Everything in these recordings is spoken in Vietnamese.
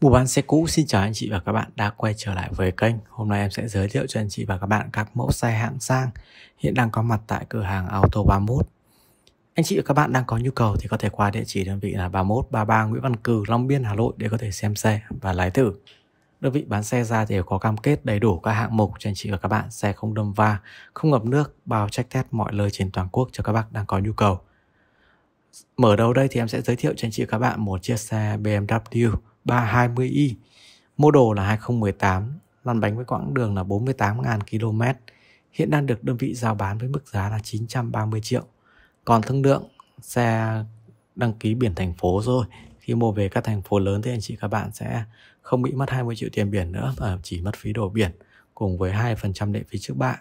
Bù bán xe cũ xin chào anh chị và các bạn đã quay trở lại với kênh Hôm nay em sẽ giới thiệu cho anh chị và các bạn các mẫu xe hạng sang hiện đang có mặt tại cửa hàng Auto 31 Anh chị và các bạn đang có nhu cầu thì có thể qua địa chỉ đơn vị là 3133 Nguyễn Văn Cừ, Long Biên, Hà Nội để có thể xem xe và lái thử Đơn vị bán xe ra thì đều có cam kết đầy đủ các hạng mục cho anh chị và các bạn Xe không đâm va, không ngập nước, bao check test mọi nơi trên toàn quốc cho các bác đang có nhu cầu Mở đầu đây thì em sẽ giới thiệu cho anh chị và các bạn một chiếc xe BMW 320i. mô Model là 2018, lăn bánh với quãng đường là 48.000 km. Hiện đang được đơn vị giao bán với mức giá là 930 triệu. Còn thương lượng xe đăng ký biển thành phố rồi khi mua về các thành phố lớn thì anh chị các bạn sẽ không bị mất 20 triệu tiền biển nữa và chỉ mất phí đổ biển cùng với 2% lệ phí trước bạ.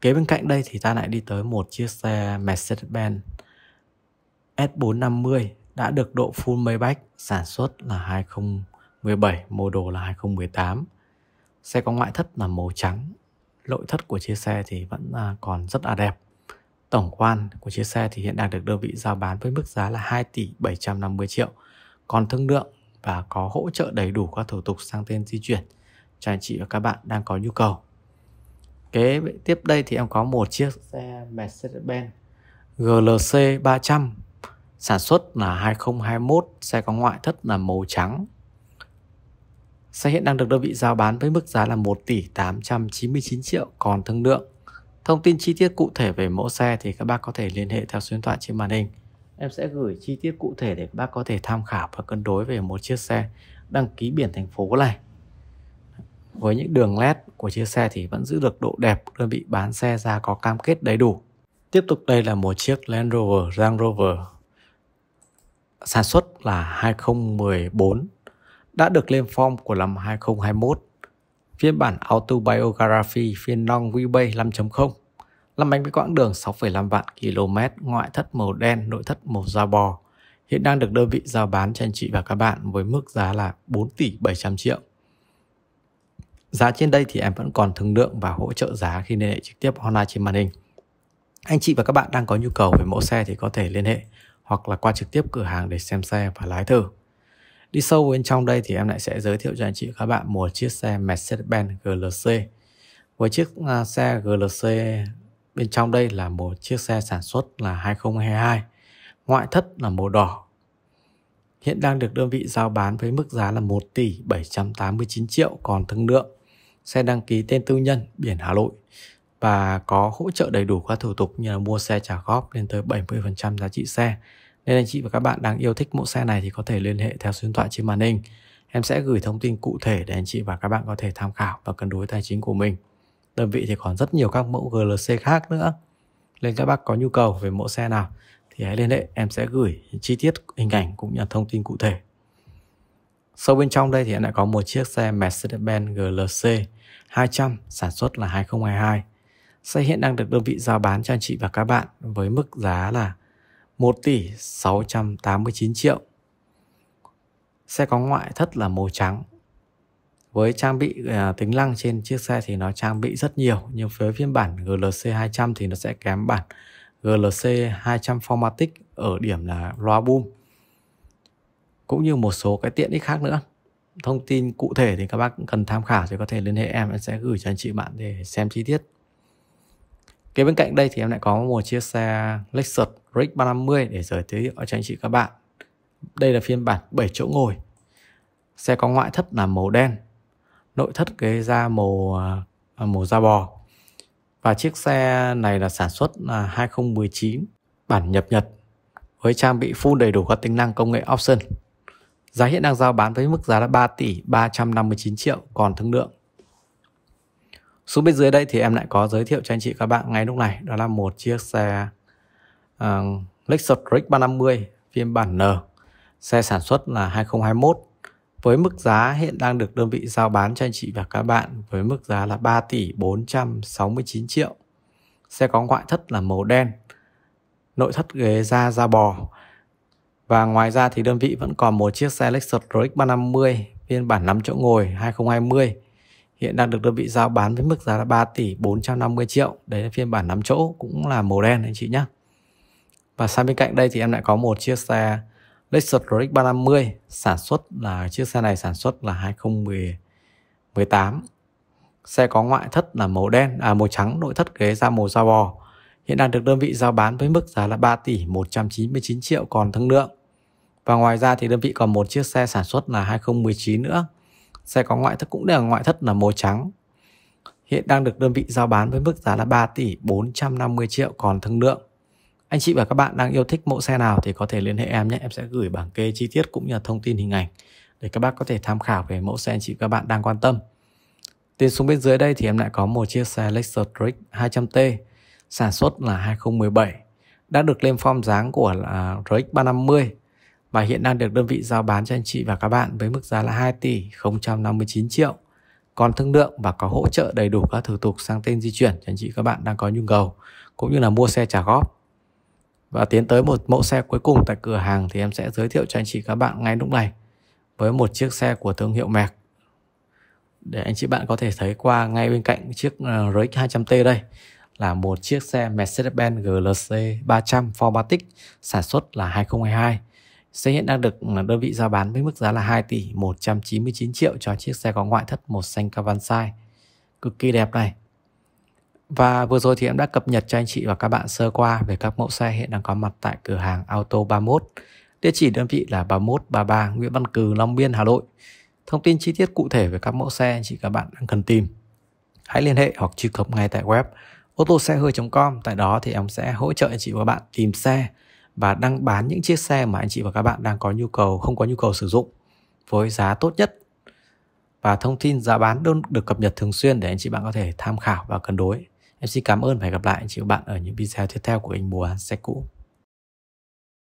Kế bên cạnh đây thì ta lại đi tới một chiếc xe Mercedes-Benz S450 đã được độ full Maybach sản xuất là 2017, model là 2018. Xe có ngoại thất là màu trắng. Nội thất của chiếc xe thì vẫn à, còn rất là đẹp. Tổng quan của chiếc xe thì hiện đang được đơn vị giao bán với mức giá là 2 tỷ 750 triệu. Còn thương lượng và có hỗ trợ đầy đủ các thủ tục sang tên di chuyển cho anh chị và các bạn đang có nhu cầu. Kế tiếp đây thì em có một chiếc xe Mercedes-Benz GLC 300 Sản xuất là 2021, xe có ngoại thất là màu trắng. Xe hiện đang được đơn vị giao bán với mức giá là 1 tỷ 899 triệu còn thương lượng. Thông tin chi tiết cụ thể về mẫu xe thì các bác có thể liên hệ theo số điện thoại trên màn hình. Em sẽ gửi chi tiết cụ thể để các bác có thể tham khảo và cân đối về một chiếc xe đăng ký biển thành phố này. Với những đường led của chiếc xe thì vẫn giữ được độ đẹp, đơn vị bán xe ra có cam kết đầy đủ. Tiếp tục đây là một chiếc Land Rover Range Rover sản xuất là 2014 đã được lên form của năm 2021 phiên bản Autobiography phiên Long WeBay 5.0 làm bánh với quãng đường 6,5 vạn km ngoại thất màu đen nội thất màu da bò hiện đang được đơn vị giao bán cho anh chị và các bạn với mức giá là 4 tỷ 700 triệu giá trên đây thì em vẫn còn thương lượng và hỗ trợ giá khi liên hệ trực tiếp online trên màn hình anh chị và các bạn đang có nhu cầu về mẫu xe thì có thể liên hệ hoặc là qua trực tiếp cửa hàng để xem xe và lái thử. Đi sâu bên trong đây thì em lại sẽ giới thiệu cho anh chị các bạn một chiếc xe Mercedes-Benz GLC. Với chiếc à, xe GLC bên trong đây là một chiếc xe sản xuất là 2022, ngoại thất là màu đỏ. Hiện đang được đơn vị giao bán với mức giá là 1 tỷ 789 triệu còn thương lượng. Xe đăng ký tên tư nhân biển Hà Nội và có hỗ trợ đầy đủ các thủ tục như là mua xe trả góp lên tới 70% giá trị xe. Nên anh chị và các bạn đang yêu thích mẫu xe này thì có thể liên hệ theo số điện thoại trên màn hình. Em sẽ gửi thông tin cụ thể để anh chị và các bạn có thể tham khảo và cân đối tài chính của mình. Đơn vị thì còn rất nhiều các mẫu GLC khác nữa. Nên các bác có nhu cầu về mẫu xe nào thì hãy liên hệ, em sẽ gửi chi tiết hình ảnh cũng như thông tin cụ thể. Sâu bên trong đây thì lại có một chiếc xe Mercedes-Benz GLC 200 sản xuất là 2022 sẽ hiện đang được đơn vị giao bán cho anh chị và các bạn với mức giá là 1 tỷ 689 triệu. Xe có ngoại thất là màu trắng. Với trang bị à, tính năng trên chiếc xe thì nó trang bị rất nhiều, nhưng với phiên bản GLC 200 thì nó sẽ kém bản GLC 200 Formatic ở điểm là loa boom. Cũng như một số cái tiện ích khác nữa. Thông tin cụ thể thì các bác cần tham khảo thì có thể liên hệ em, em sẽ gửi cho anh chị bạn để xem chi tiết. Kế bên cạnh đây thì em lại có một chiếc xe Lexus RX 350 để giới thiệu cho anh chị các bạn. Đây là phiên bản 7 chỗ ngồi. Xe có ngoại thất là màu đen, nội thất ghế da màu à, à, màu da bò. Và chiếc xe này là sản xuất là 2019, bản nhập Nhật với trang bị full đầy đủ các tính năng công nghệ option. Giá hiện đang giao bán với mức giá là 3 tỷ 359 triệu còn thương lượng xuống bên dưới đây thì em lại có giới thiệu cho anh chị các bạn ngay lúc này Đó là một chiếc xe uh, Lexus RX 350 phiên bản N Xe sản xuất là 2021 Với mức giá hiện đang được đơn vị giao bán cho anh chị và các bạn Với mức giá là 3 tỷ 469 triệu Xe có ngoại thất là màu đen Nội thất ghế da da bò Và ngoài ra thì đơn vị vẫn còn một chiếc xe Lexus RX 350 phiên bản 5 chỗ ngồi 2020 hiện đang được đơn vị giao bán với mức giá là 3 tỷ 450 triệu đấy là phiên bản 5 chỗ cũng là màu đen anh chị nhé và sang bên cạnh đây thì em lại có một chiếc xe Lexus RX 350 sản xuất là chiếc xe này sản xuất là 2018 xe có ngoại thất là màu đen à màu trắng nội thất ghế da màu da bò hiện đang được đơn vị giao bán với mức giá là 3 tỷ 199 triệu còn thương lượng và ngoài ra thì đơn vị còn một chiếc xe sản xuất là 2019 nữa xe có ngoại thất cũng đều ngoại thất là màu trắng. Hiện đang được đơn vị giao bán với mức giá là 3 tỷ 450 triệu còn thương lượng. Anh chị và các bạn đang yêu thích mẫu xe nào thì có thể liên hệ em nhé. Em sẽ gửi bảng kê chi tiết cũng như là thông tin hình ảnh để các bác có thể tham khảo về mẫu xe anh chị và các bạn đang quan tâm. Tiến xuống bên dưới đây thì em lại có một chiếc xe Lexus RX 200T sản xuất là 2017 đã được lên form dáng của là RX 350 và hiện đang được đơn vị giao bán cho anh chị và các bạn với mức giá là 2 tỷ 059 triệu. Còn thương lượng và có hỗ trợ đầy đủ các thủ tục sang tên di chuyển cho anh chị các bạn đang có nhu cầu cũng như là mua xe trả góp. Và tiến tới một mẫu xe cuối cùng tại cửa hàng thì em sẽ giới thiệu cho anh chị các bạn ngay lúc này với một chiếc xe của thương hiệu Mạc để anh chị bạn có thể thấy qua ngay bên cạnh chiếc ờ, RX 200T đây là một chiếc xe Mercedes-Benz GLC 300 4 Matic sản xuất là 2022 xe hiện đang được à, đơn vị giao bán với mức giá là 2 tỷ 199 triệu cho chiếc xe có ngoại thất màu xanh Kawasai. Cực kỳ đẹp này. Và vừa rồi thì em đã cập nhật cho anh chị và các bạn sơ qua về các mẫu xe hiện đang có mặt tại cửa hàng Auto 31. Địa chỉ đơn vị là 3133 Nguyễn Văn Cừ, Long Biên, Hà Nội. Thông tin chi tiết cụ thể về các mẫu xe anh chị các bạn đang cần tìm. Hãy liên hệ hoặc truy cập ngay tại web ô tô xe hơi.com. Tại đó thì em sẽ hỗ trợ anh chị và các bạn tìm xe, và đang bán những chiếc xe mà anh chị và các bạn đang có nhu cầu không có nhu cầu sử dụng với giá tốt nhất và thông tin giá bán đơn được cập nhật thường xuyên để anh chị bạn có thể tham khảo và cân đối. Em xin cảm ơn và hẹn gặp lại anh chị và bạn ở những video tiếp theo của anh Mùa Xe Cũ.